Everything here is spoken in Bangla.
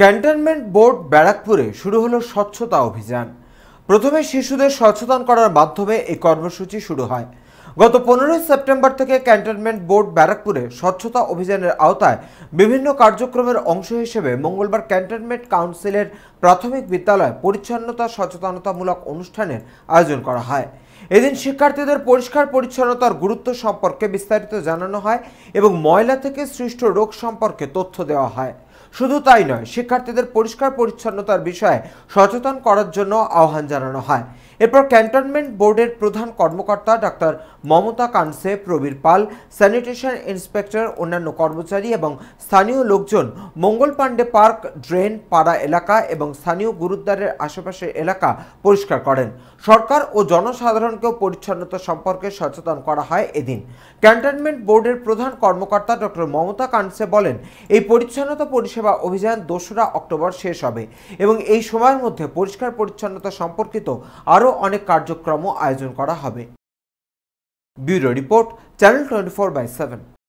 ক্যান্টনমেন্ট বোর্ড ব্যারাকপুরে শুরু হলো স্বচ্ছতা অভিযান প্রথমে শিশুদের সচেতন করার মাধ্যমে এই কর্মসূচি শুরু হয় গত পনেরোই সেপ্টেম্বর থেকে ক্যান্টনমেন্ট বোর্ড ব্যারাকপুরে স্বচ্ছতা অভিযানের আওতায় বিভিন্ন কার্যক্রমের অংশ হিসেবে মঙ্গলবার ক্যান্টনমেন্ট কাউন্সিলের প্রাথমিক বিদ্যালয়ে পরিচ্ছন্নতা সচেতনতামূলক অনুষ্ঠানের আয়োজন করা হয় এদিন শিক্ষার্থীদের পরিষ্কার পরিচ্ছন্নতার গুরুত্ব সম্পর্কে বিস্তারিত জানানো হয় এবং ময়লা থেকে সৃষ্ট রোগ সম্পর্কে তথ্য দেওয়া হয় শুধু তাই নয় শিক্ষার্থীদের পরিষ্কার পরিচ্ছন্নতার বিষয়ে সচেতন করার জন্য আহ্বান জানানো হয় এরপর ক্যান্টনমেন্ট বোর্ডের প্রধান কর্মকর্তা ডাক্তার মমতা কানসে প্রবীর পাল স্যানিটেশন ইন্সপেক্টর অন্যান্য কর্মচারী এবং স্থানীয় লোকজন মঙ্গল পাণ্ডে পার্ক ড্রেন পাড়া এলাকা এবং স্থানীয় গুরুদ্বারের আশেপাশের এলাকা পরিষ্কার করেন সরকার ও জনসাধারণকেও পরিচ্ছন্নতা সম্পর্কে সচেতন করা হয় এদিন ক্যান্টনমেন্ট বোর্ডের প্রধান কর্মকর্তা ডক্টর মমতা কানসে বলেন এই পরিচ্ছন্নতা পরিষেবা অভিযান দোসরা অক্টোবর শেষ হবে এবং এই সময়ের মধ্যে পরিষ্কার পরিচ্ছন্নতা সম্পর্কিত আরও অনেক কার্যক্রমও আয়োজন করা হবে bureau report channel twenty four by seven